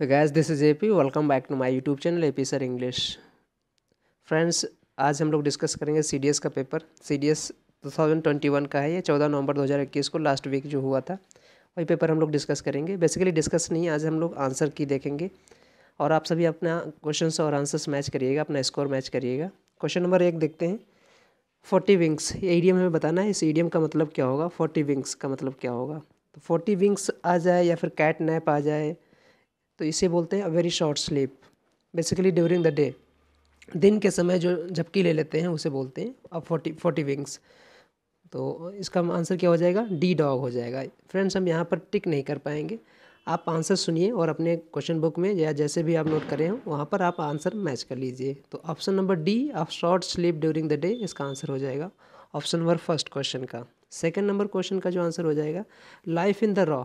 तो guys this is A P welcome back to my YouTube channel A P sir English friends आज हम लोग discuss करेंगे C D S का paper C D S two thousand twenty one का है ये चौदह नवंबर दो हज़ार इक्कीस को लास्ट वीक जो हुआ था वही पेपर हम लोग डिस्कस करेंगे बेसिकली डिस्कस नहीं आज हम लोग आंसर की देखेंगे और आप सभी अपना क्वेश्चन और आंसर्स मैच करिएगा अपना स्कोर मैच करिएगा क्वेश्चन नंबर एक देखते हैं फोर्टी विंग्स ये ईडीएम हमें बताना है इस ई का मतलब क्या होगा फोर्टी विंग्स का मतलब क्या होगा तो फोर्टी विंग्स आ जाए या फिर कैट नैप आ जाए तो इसे बोलते हैं a very short sleep basically during the day दिन के समय जो झपकी ले लेते हैं उसे बोलते हैं अब फोर्टी फोर्टी विंग्स तो इसका आंसर क्या हो जाएगा डी डॉग हो जाएगा फ्रेंड्स हम यहाँ पर टिक नहीं कर पाएंगे आप आंसर सुनिए और अपने क्वेश्चन बुक में या जैसे भी आप नोट करें वहाँ पर आप आंसर मैच कर लीजिए तो option number D of short sleep during the day इसका आंसर हो जाएगा ऑप्शन नंबर फर्स्ट क्वेश्चन का सेकेंड नंबर क्वेश्चन का जो आंसर हो जाएगा life in the raw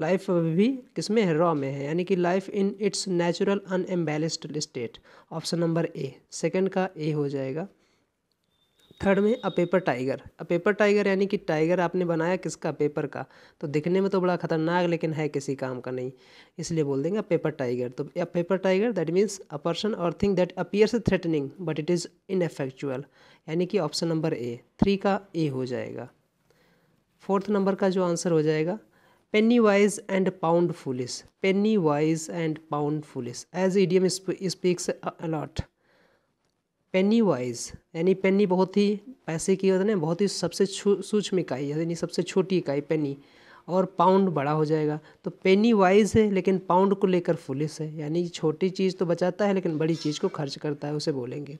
life भी किस में है रॉ में है यानी कि life in its natural unembellished state option number A second का ए हो जाएगा थर्ड में a paper tiger a paper tiger यानी कि टाइगर आपने बनाया किसका पेपर का तो दिखने में तो बड़ा खतरनाक लेकिन है किसी काम का नहीं इसलिए बोल देंगे पेपर टाइगर तो a paper tiger that means a person और thing that appears threatening but it is ineffectual यानी कि ऑप्शन नंबर ए थ्री का ए हो जाएगा फोर्थ नंबर का जो आंसर हो जाएगा penny wise and pound foolish penny wise and pound foolish as idiom speaks a lot penny wise यानी पेनी बहुत ही पैसे की होता है बहुत ही सबसे सूक्ष्म इकाई यानी सबसे छोटी इकाई पेनी और पाउंड बड़ा हो जाएगा तो पेनी वाइज है लेकिन पाउंड को लेकर फुलिस है यानी छोटी चीज़ तो बचाता है लेकिन बड़ी चीज़ को खर्च करता है उसे बोलेंगे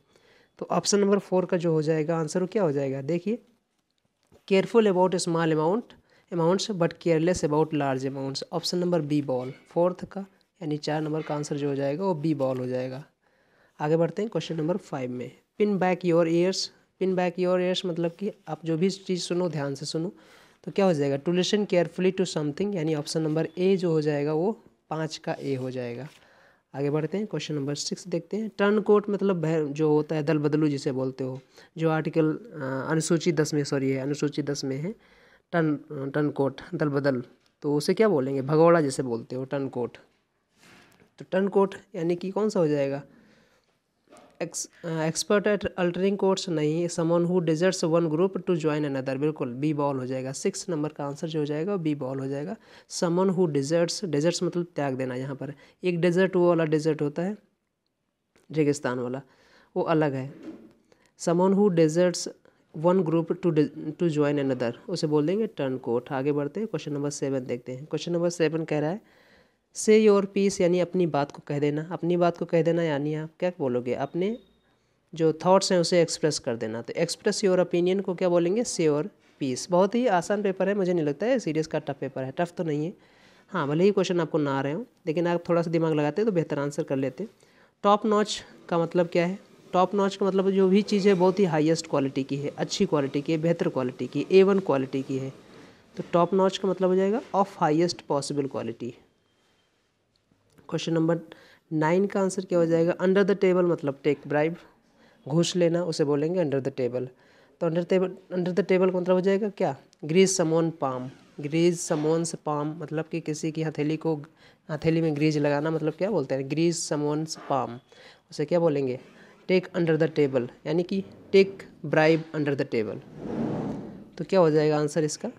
तो ऑप्शन नंबर फोर का जो हो जाएगा आंसर वो क्या हो जाएगा देखिए careful about small amount amounts but careless about large amounts option number B ball fourth का यानी चार नंबर का आंसर जो हो जाएगा वो बी बॉल हो जाएगा आगे बढ़ते हैं क्वेश्चन नंबर फाइव में pin back your ears pin back your ears मतलब कि आप जो भी चीज़ सुनो ध्यान से सुनो तो क्या हो जाएगा to listen carefully to something यानी ऑप्शन नंबर ए जो हो जाएगा वो पाँच का ए हो जाएगा आगे बढ़ते हैं क्वेश्चन नंबर सिक्स देखते हैं टर्न कोट मतलब जो होता है दल बदलू जिसे बोलते हो जो आर्टिकल अनुसूची दस में सॉरी है अनुसूची दस में है टन टन कोट दल बदल तो उसे क्या बोलेंगे भगौड़ा जैसे बोलते हो टन कोट तो टन कोट यानी कि कौन सा हो जाएगा एक्सपर्ट एट अल्टरिंग कोर्ट्स नहीं someone who deserts one group to join another बिल्कुल बी बॉल हो जाएगा सिक्स नंबर का आंसर जो हो जाएगा बी बॉल हो जाएगा समन हु डिजर्ट्स डिजर्ट्स मतलब त्याग देना यहाँ पर एक डिज़र्ट वो वाला डिजर्ट होता है रेगिस्तान वाला वो अलग है someone who deserts one group to to join another उसे बोल देंगे टर्न कोट आगे बढ़ते हैं क्वेश्चन नंबर सेवन देखते हैं क्वेश्चन नंबर सेवन कह रहा है से योर पीस यानी अपनी बात को कह देना अपनी बात को कह देना यानी आप क्या बोलोगे अपने जो थाट्स हैं उसे एक्सप्रेस कर देना तो एक्सप्रेस योर ओपिनियन को क्या बोलेंगे से योर पीस बहुत ही आसान पेपर है मुझे नहीं लगता है सीरियस का टफ पेपर है टफ तो नहीं है हाँ भले ही क्वेश्चन आपको ना आ रहे हो लेकिन आप थोड़ा सा दिमाग लगाते तो बेहतर आंसर कर लेते टॉप नॉच का मतलब क्या है टॉप नॉच का मतलब जो भी चीज़ है बहुत ही हाईएस्ट क्वालिटी की है अच्छी क्वालिटी की है बेहतर क्वालिटी की ए वन क्वालिटी की है तो टॉप नॉच का मतलब हो जाएगा of highest possible quality question number nine का आंसर क्या हो जाएगा अंडर द टेबल मतलब टेक ब्राइब घूस लेना उसे बोलेंगे अंडर द टेबल तो under table under the table का मतलब हो जाएगा क्या ग्रीज समोन पाम ग्रीज समोन से पाम मतलब कि किसी की हथेली को हथेली में ग्रीज लगाना मतलब क्या बोलते हैं ग्रीज समोन से पाम उसे क्या बोलेंगे टेक अंडर द टेबल यानी कि take bribe under the table तो क्या हो जाएगा आंसर इसका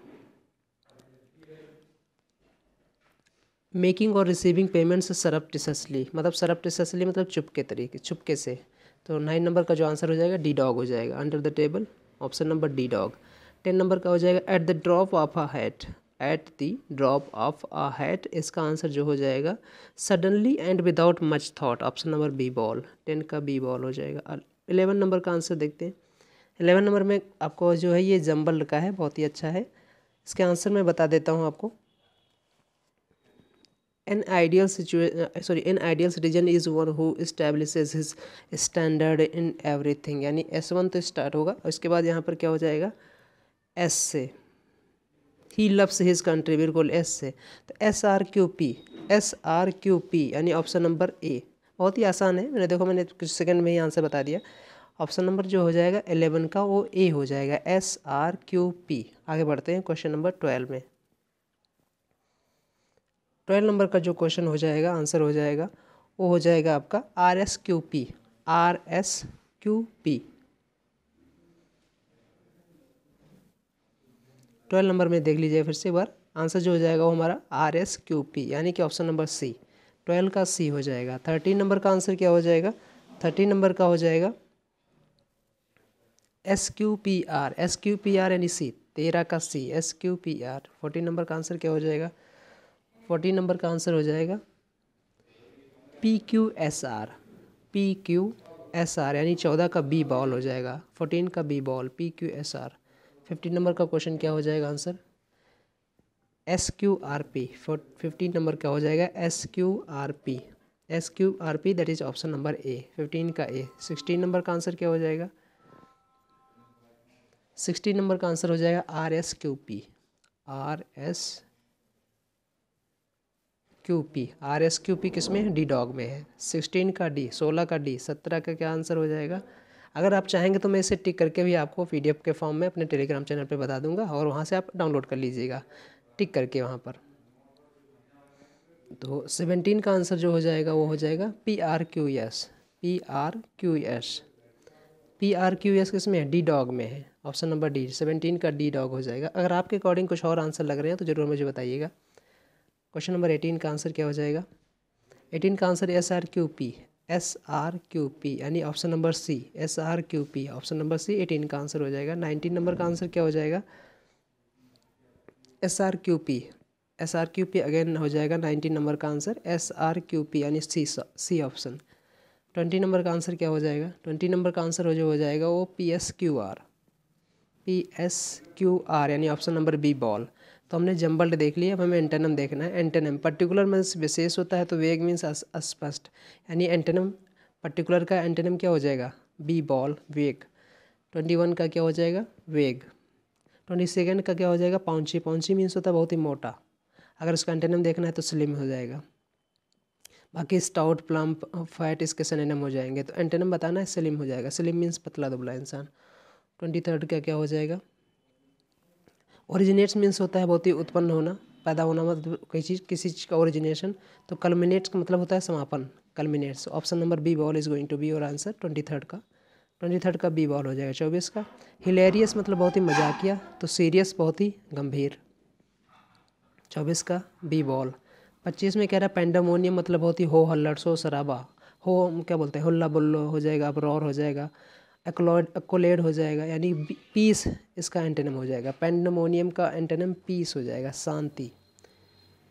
मेकिंग और रिसीविंग पेमेंट्स सरप्टिसली मतलब सरप्टिसली मतलब चुपके तरीके चुपके से तो नाइन नंबर का जो आंसर हो जाएगा डी डॉग हो जाएगा under the table option number D dog ten number का हो जाएगा at the drop of a hat at the drop of a hat इसका आंसर जो हो जाएगा suddenly and without much thought option number B ball ten का B ball हो जाएगा इलेवन नंबर का आंसर देखते हैं इलेवन नंबर में आपको जो है ये जम्बल का है बहुत ही अच्छा है इसके आंसर मैं बता देता हूँ आपको an ideal situation uh, sorry an ideal citizen one one who establishes his standard in everything यानी वन तो स्टार्ट होगा और इसके बाद यहाँ पर क्या हो जाएगा एस से ही लव्स हिज कंट्री बिल्कुल एस से तो S R Q P S R Q P यानी ऑप्शन नंबर ए बहुत ही आसान है मैंने देखो मैंने कुछ सेकंड में ही आंसर बता दिया ऑप्शन नंबर जो हो जाएगा एलेवन का वो ए हो जाएगा एस आर क्यू पी आगे बढ़ते हैं क्वेश्चन नंबर ट्वेल्व में ट्वेल्व नंबर का जो क्वेश्चन हो जाएगा आंसर हो जाएगा वो हो जाएगा आपका R S Q P R S Q P twelve number में देख लीजिए फिर से एक बार आंसर जो हो जाएगा वो हमारा आर एस क्यू पी यानी कि ऑप्शन नंबर सी ट्वेल्व का सी हो जाएगा थर्टीन नंबर का आंसर क्या हो जाएगा थर्टीन नंबर का हो जाएगा S Q P R S Q P R यानी सी तेरह का C S Q P R fourteen number का आंसर क्या हो जाएगा फोर्टीन नंबर का आंसर हो जाएगा P Q S R P Q S R यानी चौदह का बी बॉल हो जाएगा फोर्टीन का B ball P Q S R fifteen number का क्वेश्चन क्या हो जाएगा answer S Q R P fifteen number क्या हो जाएगा S Q R P S Q R P that is option number A fifteen का A sixteen number का answer क्या हो जाएगा सिक्सटीन नंबर का आंसर हो जाएगा R S Q P R S Q P R S Q P किस में डी डॉग में है सिक्सटीन का डी सोलह का डी सत्रह का क्या आंसर हो जाएगा अगर आप चाहेंगे तो मैं इसे टिक करके भी आपको पी के फॉर्म में अपने टेलीग्राम चैनल पर बता दूंगा और वहाँ से आप डाउनलोड कर लीजिएगा टिक करके वहाँ पर तो सेवनटीन का आंसर जो हो जाएगा वो हो जाएगा P R Q S P R Q S P R Q S किस में है डी डॉग में है ऑप्शन नंबर डी सेवनटीन का डी डॉग हो जाएगा अगर आपके अकॉर्डिंग कुछ और आंसर लग रहे हैं तो ज़रूर मुझे बताइएगा क्वेश्चन नंबर एटीन का आंसर क्या हो जाएगा एटीन का answer S R Q P S R Q P यानी option number C S R Q P option number C eighteen का आंसर हो जाएगा नाइनटीन नंबर का आंसर क्या हो जाएगा S R Q P S R Q P again हो जाएगा नाइनटीन नंबर का answer S R Q P यानी C C option twenty number का आंसर क्या हो जाएगा ट्वेंटी नंबर का आंसर हो जो हो जाएगा वो P S Q R P S Q R यानी ऑप्शन नंबर बी बॉल तो हमने जम्बल्ड देख लिया अब हमें एंटेनम देखना है एंटेनम पर्टिकुलर मीन्स विशेष होता है तो वेग मीन्स अस्पष्ट यानी एंटेनम पर्टिकुलर का एंटेनम क्या हो जाएगा बी बॉल वेग ट्वेंटी वन का क्या हो जाएगा वेग ट्वेंटी सेकेंड का क्या हो जाएगा पाउंची पाउंची मीन्स होता है बहुत ही मोटा अगर उसका एंटेनम देखना है तो स्लिम हो जाएगा बाकी स्टाउट प्लम्प फैट इसके सनेनम हो जाएंगे तो एंटेनम बताना है स्लिम हो जाएगा स्लिम मीन्स पतला दुबला इंसान ट्वेंटी थर्ड का क्या हो जाएगा ओरिजिनेट्स मीन्स होता है बहुत ही उत्पन्न होना पैदा होना मतलब कई चीज़ किसी चीज़ का ओरिजिनेशन तो कलमिनेट्स का मतलब होता है समापन culminates option number B ball is going to be और आंसर ट्वेंटी थर्ड का ट्वेंटी थर्ड का बी बॉल हो जाएगा चौबीस का हिलेरियस मतलब बहुत ही मजाकिया तो सीरियस बहुत ही गंभीर चौबीस का बी बॉल पच्चीस में कह रहा है पेंडामोनियम मतलब बहुत ही हो हल्लड़ सो शराबा हो क्या बोलते हैं हल्ला बुल्लो हो जाएगा अब रोर हो जाएगा एक्लॉड हो जाएगा यानी पीस इसका एंटेनम हो जाएगा पेंडमोनियम का एंटेनम पीस हो जाएगा शांति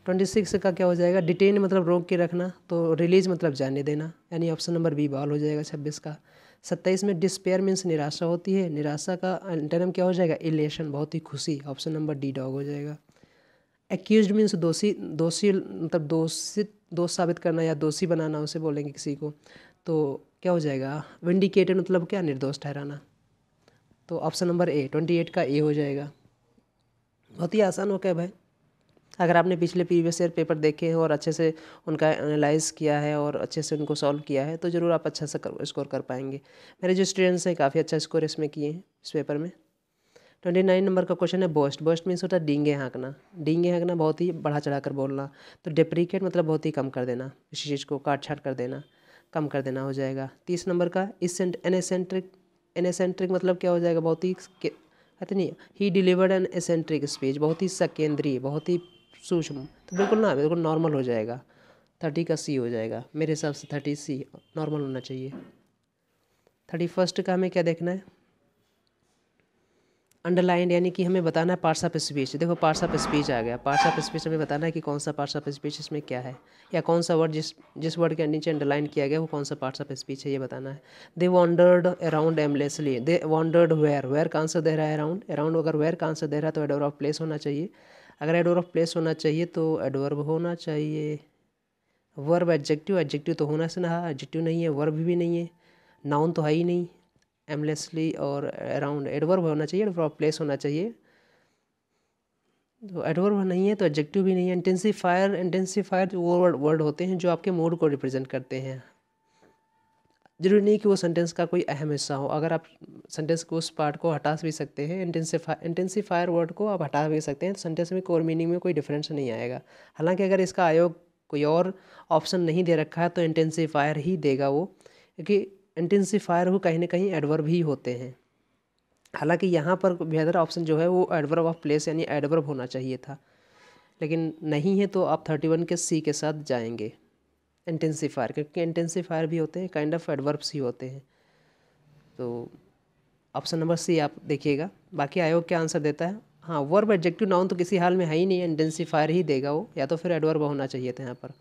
ट्वेंटी सिक्स का क्या हो जाएगा डिटेन मतलब रोक के रखना तो रिलीज मतलब जाने देना यानी ऑप्शन नंबर बी बॉल हो जाएगा छब्बीस का सत्ताईस में डिस्पेयर मीन्स निराशा होती है निराशा का एंटेनम क्या हो जाएगा इलेशन बहुत ही खुशी ऑप्शन नंबर डी डॉग हो जाएगा एक्यूज मीन्स दोषी दोषी मतलब दोषित दोष साबित करना या दोषी बनाना उसे बोलेंगे किसी को तो क्या हो जाएगा विंडिकेटेड मतलब क्या निर्दोष ठहराना तो option number A twenty eight का ए हो जाएगा बहुत ही आसान हो क्या भाई अगर आपने पिछले प्रीवियस ईयर पेपर देखे हैं और अच्छे से उनका एनालाइज किया है और अच्छे से उनको सॉल्व किया है तो ज़रूर आप अच्छा सा स्कोर कर पाएंगे मेरे जो स्टूडेंट्स हैं काफ़ी अच्छा स्कोर इसमें किए हैं इस पेपर में ट्वेंटी नाइन नंबर का क्वेश्चन है बोस्ट बोस्ट मीन्स होता है डींगे हाँकना डींगे हाँकना बहुत ही बढ़ा चढ़ा कर बोलना तो डेप्रिकेट मतलब बहुत ही कम कर देना किसी चीज़ को काट छाट कर देना कम कर देना हो जाएगा तीस नंबर का इस एनेसेंट्रिक एनेसेंट्रिक मतलब क्या हो जाएगा बहुत ही कहते नहीं he delivered an eccentric speech बहुत ही सकेंद्रीय बहुत ही सूक्ष्म तो बिल्कुल ना बिल्कुल नॉर्मल हो जाएगा थर्टी का सी हो जाएगा मेरे हिसाब से थर्टी सी नॉर्मल होना चाहिए थर्टी फर्स्ट का हमें क्या देखना है अंडरलाइन यानी कि हमें बताना है पार्ट्स ऑफ स्पीच देखो पार्ट्स ऑफ स्पीच आ गया पार्ट्स ऑफ स्पीच हमें बताना है कि कौन सा पार्ट्स ऑफ स्पीच इसमें क्या है या कौन सा वर्ड जिस जिस वर्ड के नीचे अंडरलाइन किया गया वो कौन सा पार्ट्स ऑफ स्पीच है ये बताना है they wandered around aimlessly they wandered where where का आंसर दे रहा है अराउंड अराउंड अगर वेयर का आंसर दे रहा है तो एडवर ऑफ प्लेस होना चाहिए अगर एडवर ऑफ प्लेस होना चाहिए तो एडवर्ब होना चाहिए वर्ब एडजेक्टिव एडजेक्टिव तो होना से ना एडजेक्टिव नहीं है वर्ब भी नहीं है नाउन तो है ही नहीं एमलेसली और अराउंड एडवर्ब होना चाहिए एडवर्ब प्लेस होना चाहिए तो एडवर्ब नहीं है तो एडजेक्टिव भी नहीं है इंटेंसीफायर इंटेंसीफायर वो वर्ड होते हैं जो आपके मूड को रिप्रेजेंट करते हैं जरूरी नहीं कि वो सेंटेंस का कोई अहम हिस्सा हो अगर आप सेंटेंस के उस पार्ट को हटा भी सकते हैं इंटेंसीफाई इंटेंसीफायर वर्ड को आप हटा भी सकते हैं तो सेंटेंस में कोर मीनिंग में कोई डिफरेंस नहीं आएगा हालांकि अगर इसका आयोग कोई और ऑप्शन नहीं दे रखा है तो इंटेंसीफायर ही देगा वो क्योंकि इंटेंसीफायर वो कहीं ना कहीं एडवर्ब ही होते हैं हालांकि यहाँ पर बेहतर ऑप्शन जो है वो एडवर्ब ऑफ प्लेस यानी एडवर्ब होना चाहिए था लेकिन नहीं है तो आप थर्टी वन के सी के साथ जाएंगे इंटेंसीफायर क्योंकि इंटेंसीफायर भी होते हैं काइंड ऑफ एडवर्ब्स ही होते हैं तो ऑप्शन नंबर सी आप देखिएगा बाकी आयोग क्या आंसर देता है हाँ वर्ब एडजेक्टिव नाउन तो किसी हाल में है ही नहीं है ही देगा वो या तो फिर एडवर्ब होना चाहिए था यहाँ पर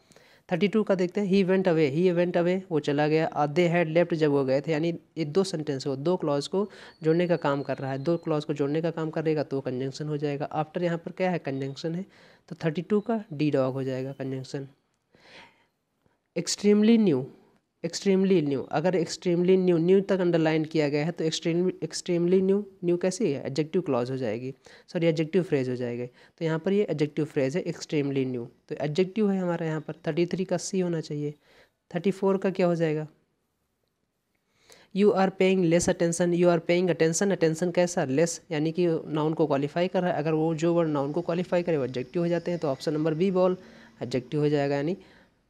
थर्टी टू का देखते हैं he went away he went away वो चला गया दे हैड लेफ्ट जब वो गए थे यानी ये दो सेंटेंस को दो क्लॉज को जोड़ने का काम कर रहा है दो क्लॉज को जोड़ने का काम करेगा तो कंजंक्शन हो जाएगा आफ्टर यहाँ पर क्या है कंजंक्शन है तो थर्टी टू का डी डॉग हो जाएगा conjunction extremely new extremely new अगर एक्सट्रीमली न्यू न्यू तक अंडरलाइन किया गया है तो एक्सट्रीम एक्सट्रीमली न्यू न्यू कैसी है एडजेक्टिव क्लॉज हो जाएगी सॉरी एडजेक्टिव फ्रेज हो जाएगी तो यहाँ पर ये एडजेक्टिव फ्रेज है एक्सट्रीमली न्यू तो एडजेक्टिव है हमारा यहाँ पर थर्टी थ्री का सी होना चाहिए थर्टी फोर का क्या हो जाएगा you are paying less attention you are paying attention attention कैसा लेस यानी कि नाउन को क्वालिफाई कर रहा है अगर वो जो वर्ड नाउन को क्वालिफाई करे वो एडजेक्टिव हो जाते हैं तो option number B ball adjective हो जाएगा यानी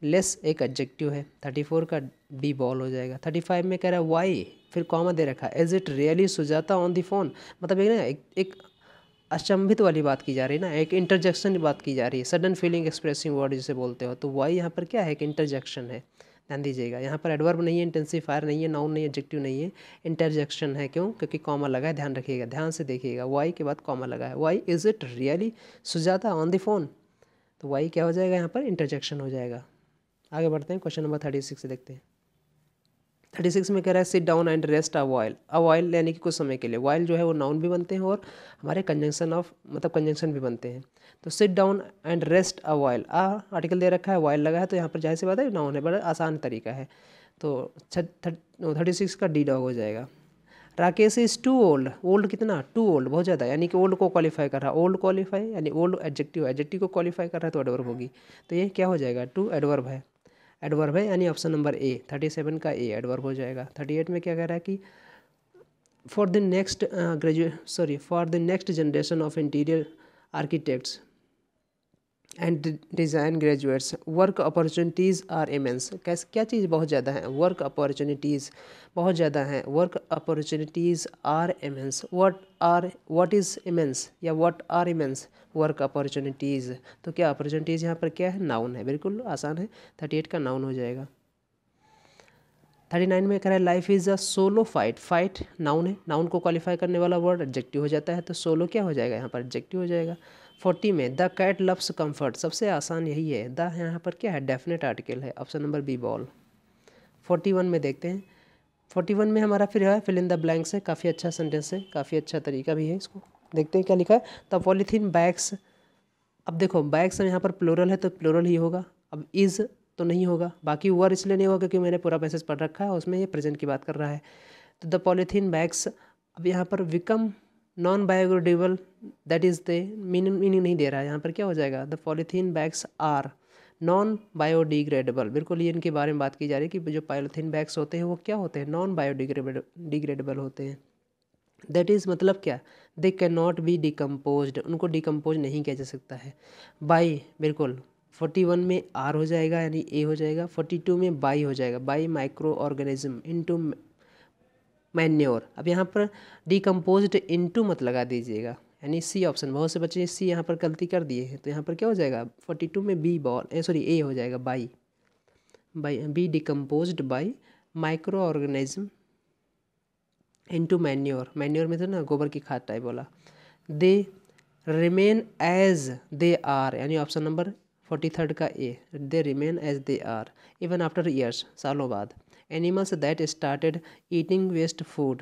लेस एक एडजेक्टिव है थर्टी फोर का डी बॉल हो जाएगा थर्टी फाइव में कह रहा है वाई फिर कॉमा दे रखा है is it really Sujata on the phone मतलब एक ना एक, एक अचंभित वाली बात की जा रही है ना एक इंटरजेक्शन की बात की जा रही है सडन फीलिंग एक्सप्रेसिंग वर्ड जिसे बोलते हो तो वाई यहाँ पर क्या है एक इंटरजेक्शन है ध्यान दीजिएगा यहाँ पर एडवर्ब नहीं है इंटेंसीफायर नहीं है नाउन नहीं एडजेक्टिव नहीं है इंटरजेक्शन है क्यों क्योंकि कॉमा लगा है ध्यान रखिएगा ध्यान से देखिएगा वाई के बाद कॉमा लगा है why is it really Sujata on the phone तो वाई क्या हो जाएगा यहाँ पर इंटरजेक्शन हो जाएगा आगे बढ़ते हैं क्वेश्चन नंबर थर्टी सिक्स देखते हैं थर्टी सिक्स में कह रहा है sit down and rest a while a while यानी कि कुछ समय के लिए वॉयल जो है वो नाउन भी बनते हैं और हमारे कंजंक्शन ऑफ मतलब कंजंक्शन भी बनते हैं तो sit down and rest a while a article दे रखा है वॉयल लगा है तो यहाँ पर जाहिर सी बात है नाउन है बड़ा आसान तरीका है तो थर्टी सिक्स का डी डॉग हो जाएगा Rakesh is too old old कितना टू ओल्ड बहुत ज़्यादा यानी कि ओल्ड को क्वालिफाई कर रहा है ओल्ड क्वालिफाई यानी ओल्ड एडजेक्टिव एडजेक्टिव को क्वालिफाई कर रहा है तो एडवर्ब होगी तो ये क्या हो जाएगा टू एडवर्ब है एडवर्ब है यानी option number A thirty seven का ए एडवर्ब हो जाएगा थर्टी एट में क्या कह रहा है कि for the next graduate sorry for the next generation of interior architects and design graduates work opportunities are immense कैसे क्या चीज़ बहुत ज़्यादा है वर्क अपॉर्चुनिटीज़ बहुत ज़्यादा हैं work opportunities are immense what are what is immense या what are immense work opportunities तो क्या अपॉर्चुनिटीज़ यहाँ पर क्या है नाउन है बिल्कुल आसान है थर्टी एट का नाउन हो जाएगा थर्टी नाइन में कह रहा है life is a solo fight fight noun है नाउन को क्वालिफाई करने वाला वर्ड एडजेक्टिव हो जाता है तो सोलो क्या हो जाएगा यहाँ पर एडजेक्टिव हो जाएगा फोर्टी में द कैट लव्स कम्फर्ट सबसे आसान यही है द यहाँ पर क्या है डेफिनेट आर्टिकल है option number B ball forty one में देखते हैं फोर्टी वन में हमारा फिर है फिल इन द ब्लैंक्स है काफ़ी अच्छा सेंटेंस है काफ़ी अच्छा तरीका भी है इसको देखते हैं क्या लिखा है द पॉलीथीन बैग्स अब देखो बैग्स यहाँ पर प्लोरल है तो प्लोरल ही होगा अब इज़ तो नहीं होगा बाकी वर इसलिए नहीं होगा क्योंकि मैंने पूरा मैसेज पढ़ रखा है उसमें ये प्रेजेंट की बात कर रहा है तो द पॉलीथीन बैग्स अब यहाँ पर become non biodegradable that is the meaning meaning नहीं दे रहा है यहाँ पर क्या हो जाएगा the polythene bags are non biodegradable बिल्कुल ये इनके बारे में बात की जा रही है कि जो पॉलीथीन बैग्स होते हैं वो क्या होते हैं नॉन बायोडिग्रेड डिग्रेडेबल होते हैं दैट इज़ मतलब क्या they can not be decompose उनको डिकम्पोज नहीं किया जा सकता है बाई बिल्कुल फोर्टी वन में आर हो जाएगा यानी ए हो जाएगा फोर्टी टू में बाई हो जाएगा by microorganism into manure अब यहाँ पर डिकम्पोज इंटू मत लगा दीजिएगा यानी सी ऑप्शन बहुत से बच्चे सी यहाँ पर गलती कर दिए हैं तो यहाँ पर क्या हो जाएगा फोर्टी टू में बी बॉल सॉरी ए हो जाएगा by by be decompose by microorganism into manure manure में तो ना गोबर की खाद टाइप बोला they remain as they are यानी ऑप्शन नंबर फोर्टी थर्ड का A they remain as they are even after years सालों बाद animals that started eating waste food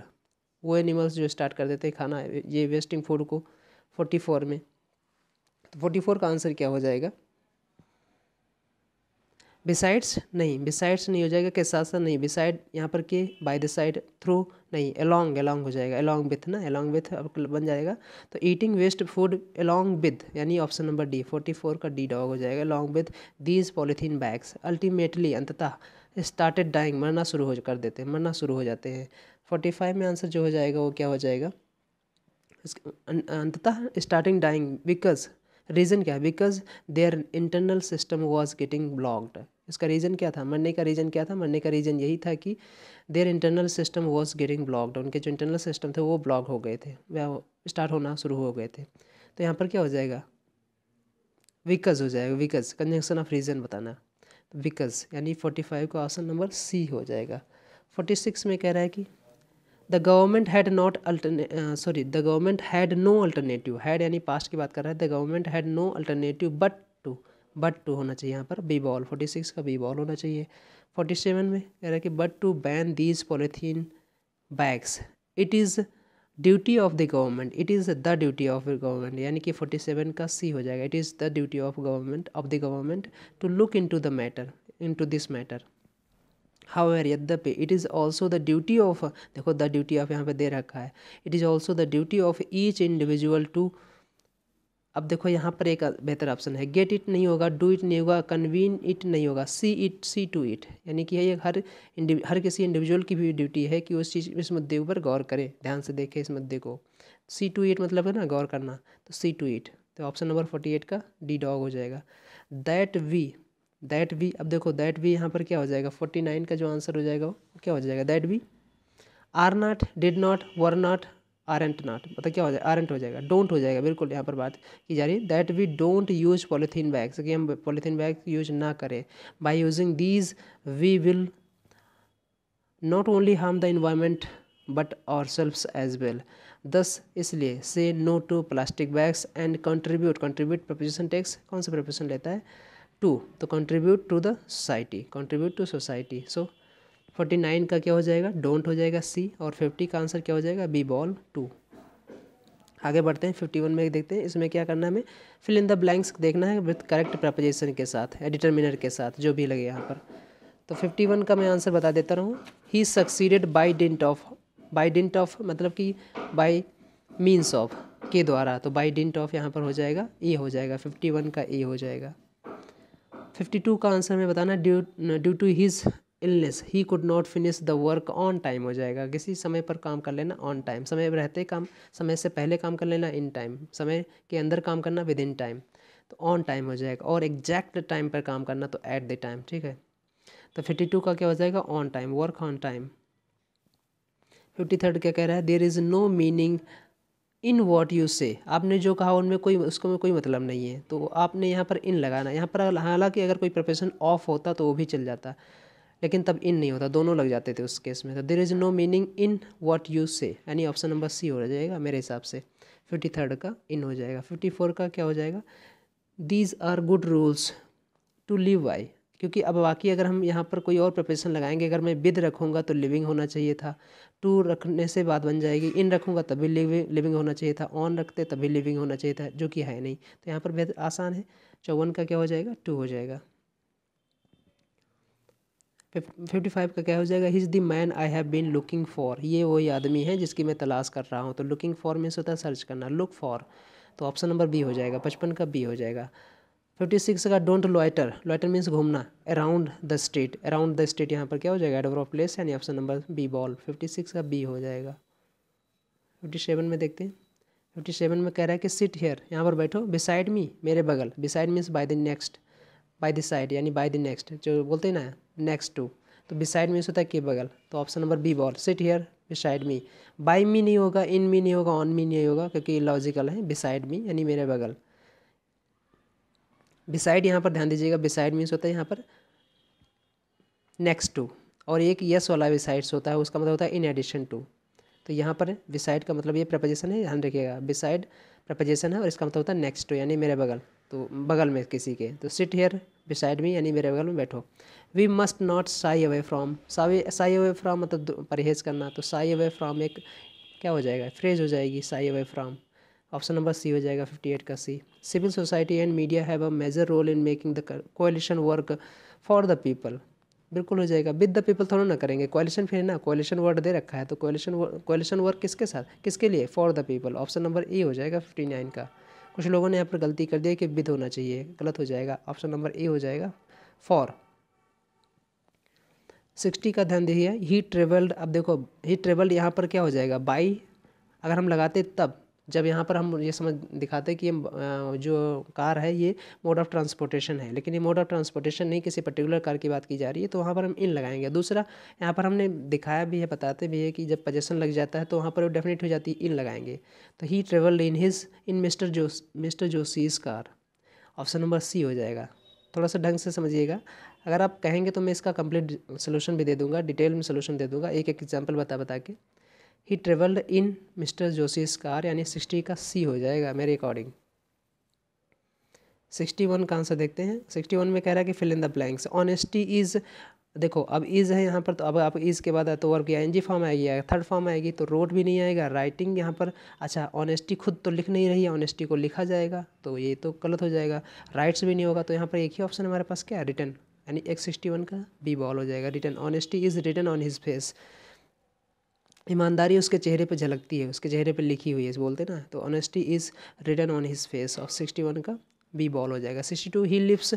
वो एनिमल्स जो स्टार्ट कर देते हैं खाना ये वेस्टिंग फूड को फोर्टी फोर में तो फोर्टी फोर का आंसर क्या हो जाएगा बिसाइड्स नहीं बिसाइड्स नहीं हो जाएगा के साथ साथ नहीं बिसाइड यहाँ पर के बाय द साइड थ्रू नहीं अलोंग अलोंग हो जाएगा अलोंग विथ ना अलोंग विथ अब बन जाएगा तो eating waste food along with यानी option number D forty four का डी डॉग हो जाएगा along with these polythene bags ultimately अंततः स्टार्टेड डाइंग मरना शुरू हो कर देते हैं मरना शुरू हो जाते हैं फोर्टी फाइव में आंसर जो हो जाएगा वो क्या हो जाएगा अं, अंततः स्टार्टिंग डाइंग बिकॉज रीज़न क्या है because their internal system was getting blocked इसका रीज़न क्या था मरने का रीज़न क्या था मरने का रीज़न यही था कि their internal system was getting blocked उनके जो इंटरनल सिस्टम थे वो ब्लॉक हो गए थे वह स्टार्ट होना शुरू हो गए थे तो यहाँ पर क्या हो जाएगा विकज हो जाएगा विकज कंजंक्शन ऑफ रीज़न बताना विकज यानी फोर्टी फाइव का ऑप्शन नंबर सी हो जाएगा फोर्टी सिक्स में कह रहा है कि the government had not alternate sorry the government had no alternative had यानी पास्ट की बात कर रहा है the government had no alternative but to but to होना चाहिए यहाँ पर बी बॉल फोर्टी सिक्स का बी बॉल होना चाहिए फोर्टी सेवन में कह रहा है कि but to ban these polythene bags it is duty of the government it is the duty of the government यानी कि फोर्टी सेवन का सी हो जाएगा it is the duty of government of the government to look into the matter into this matter how however यद्यपि it is also the duty of देखो the duty of यहाँ पे दे रखा है it is also the duty of each individual to अब देखो यहाँ पर एक बेहतर ऑप्शन है गेट इट नहीं होगा डू इट नहीं होगा कन्वीन इट नहीं होगा see it see to it यानी कि ये हर हर किसी इंडिविजुअल की भी ड्यूटी है कि उस चीज़ इस मुद्दे पर गौर करे ध्यान से देखे इस मुद्दे को सी टू इट मतलब है ना गौर करना तो सी टू इट तो ऑप्शन नंबर फोर्टी एट का डी डॉग हो जाएगा दैट वी दैट वी अब देखो दैट वी यहाँ पर क्या हो जाएगा फोर्टी नाइन का जो आंसर हो जाएगा वो क्या हो जाएगा that we are not did not were not aren't not मतलब क्या हो जाएगा आरेंट हो जाएगा डोंट हो जाएगा बिल्कुल यहाँ पर बात की जा रही है that we don't use polythene bags कि हम पॉलीथीन बैग यूज ना करें by using these we will not only harm the environment but ourself as well thus इसलिए say no to plastic bags and contribute contribute preposition takes कौन सा प्रपोजिशन लेता है टू तो contribute to the society contribute to society so forty nine का क्या हो जाएगा डोंट हो जाएगा सी और फिफ्टी का आंसर क्या हो जाएगा बी बॉल टू आगे बढ़ते हैं फिफ्टी वन में देखते हैं इसमें क्या करना है हमें फिल इन द ब्लैंक्स देखना है विथ करेक्ट प्रपोजिशन के साथ एडिटरमिनर के साथ जो भी लगे यहाँ पर तो फिफ्टी वन का मैं आंसर बता देता रहूँ he succeeded by dint of by dint of मतलब कि बाई मीन्स ऑफ के द्वारा तो बाई डिंट ऑफ यहाँ पर हो जाएगा ए हो जाएगा फिफ्टी वन का ए हो जाएगा फिफ्टी टू का आंसर में बताना due due to his illness he could not finish the work on time हो जाएगा किसी समय पर काम कर लेना ऑन टाइम समय रहते काम समय से पहले काम कर लेना इन टाइम समय के अंदर काम करना विद इन टाइम तो ऑन टाइम हो जाएगा और एग्जैक्ट टाइम पर काम करना तो एट द टाइम ठीक है तो फिफ्टी टू का क्या हो जाएगा on time work on time fifty third क्या कह रहा है there is no meaning in what you say आपने जो कहा उनमें कोई उसको में कोई मतलब नहीं है तो आपने यहाँ पर इन लगाना यहाँ पर हालांकि अगर कोई प्रोफेशन ऑफ होता तो वो भी चल जाता लेकिन तब इन नहीं होता दोनों लग जाते थे उस केस में तो there is no meaning in what you say यानी ऑप्शन नंबर सी हो जाएगा मेरे हिसाब से फिफ्टी थर्ड का इन हो जाएगा फिफ्टी फोर का क्या हो जाएगा these are good rules to live by क्योंकि अब बाकी अगर हम यहाँ पर कोई और प्रपेशन लगाएंगे अगर मैं विद रखूँगा तो लिविंग होना चाहिए था टू रखने से बात बन जाएगी इन रखूँगा तभी लिविंग लिविंग होना चाहिए था ऑन रखते तभी लिविंग होना चाहिए था जो कि है नहीं तो यहाँ पर बेहतर आसान है चौवन का क्या हो जाएगा टू हो जाएगा फिफ्टी फाइव का क्या हो जाएगा his is the man I have been looking for ये वही आदमी है जिसकी मैं तलाश कर रहा हूँ तो लुकिंग फॉर मीन्स होता है सर्च करना लुक फॉर तो ऑप्शन नंबर बी हो जाएगा पचपन का बी हो जाएगा फिफ्टी सिक्स का डोंट लॉयटर लॉयटर मीन्स घूमना around the state around the state यहाँ पर क्या हो जाएगा एडवर ऑफ प्लेस यानी option number B ball fifty six का बी हो जाएगा फिफ्टी सेवन में देखते हैं फिफ्टी सेवन में कह रहा है कि सिट हेयर यहाँ पर बैठो बिसाइड मी मेरे बगल beside means by the next by the side यानी बाय द नेक्स्ट जो बोलते हैं ना नेक्स्ट टू तो बिसाइड मीन्स होता है के बगल तो option number B ball sit here beside me by me नहीं होगा इन मी नहीं होगा ऑन मी नहीं होगा क्योंकि लॉजिकल है बिसाइड मी यानी मेरे बगल बिसाइड यहाँ पर ध्यान दीजिएगा बिसाइड मीन्स होता है यहाँ पर नेक्स्ट टू और एक यस वाला बिसाइड्स होता है उसका मतलब होता है इन एडिशन टू तो यहाँ पर बिसाइड का मतलब ये प्रपोजिशन है ध्यान रखिएगा बिसाइड प्रपोजिशन है और इसका मतलब होता है नेक्स्ट टू यानी मेरे बगल तो बगल में किसी के तो सिट हेयर बिसाइड मी यानी मेरे बगल में बैठो we must not shy away from shy away from मतलब परहेज़ करना तो साई अवे फ्राम एक क्या हो जाएगा फ्रेज हो जाएगी shy away from option number C हो जाएगा फिफ्टी एट का C civil society and media have a major role in making the coalition work for the people बिल्कुल हो जाएगा विद द पीपल थोड़ा ना करेंगे कोलिशन फिर ना कोलिशन वर्ड दे रखा है तो कोलिशन कोलिशन वर्क किसके साथ किसके लिए for the people option number E हो जाएगा फिफ्टी नाइन का कुछ लोगों ने यहाँ पर गलती कर दी कि विद होना चाहिए गलत हो जाएगा ऑप्शन नंबर ए हो जाएगा फॉर सिक्सटी का ध्यान दीजिए ही ट्रेवल्ड अब देखो ही ट्रेवल्ड यहाँ पर क्या हो जाएगा बाई अगर हम लगाते तब जब यहाँ पर हम ये समझ दिखाते हैं कि ये जो कार है ये मोड ऑफ ट्रांसपोर्टेशन है लेकिन ये मोड ऑफ ट्रांसपोर्टेशन नहीं किसी पर्टिकुलर कार की बात की जा रही है तो वहाँ पर हम इन लगाएंगे दूसरा यहाँ पर हमने दिखाया भी है बताते भी है कि जब पजेशन लग जाता है तो वहाँ पर डेफिनेट हो जाती है इन लगाएंगे तो he travelled in his in mister जो mister Joshi's car option number C हो जाएगा थोड़ा सा ढंग से समझिएगा अगर आप कहेंगे तो मैं इसका कंप्लीट सोल्यूशन भी दे दूंगा डिटेल में सोल्यूशन दे दूंगा एक एक एग्जाम्पल बता बता के he travelled in mister Joshi's car यानी सिक्सटी का सी हो जाएगा मेरे अकॉर्डिंग सिक्सटी वन का आंसर देखते हैं सिक्सटी वन में कह रहा है कि fill in the blanks honesty is देखो अब इज़ है यहाँ पर तो अब आप इज़ के बाद तो वर्क या एन जी फॉर्म आएगी आएगा थर्ड फॉर्म आएगी तो रोड भी नहीं आएगा राइटिंग यहाँ पर अच्छा ऑनेस्टी खुद तो लिख नहीं रही है ऑनेस्टी को लिखा जाएगा तो ये तो गलत हो जाएगा राइट्स भी नहीं होगा तो यहाँ पर एक ही ऑप्शन हमारे पास क्या है रिटर्न यानी एक सिक्सटी वन का बी बॉल हो जाएगा written honesty is written on his face ईमानदारी उसके चेहरे पर झलकती है उसके चेहरे पर लिखी हुई है बोलते ना तो honesty is written on his face और सिक्सटी वन का बी बॉल हो जाएगा सिक्सटी टू ही लिप्स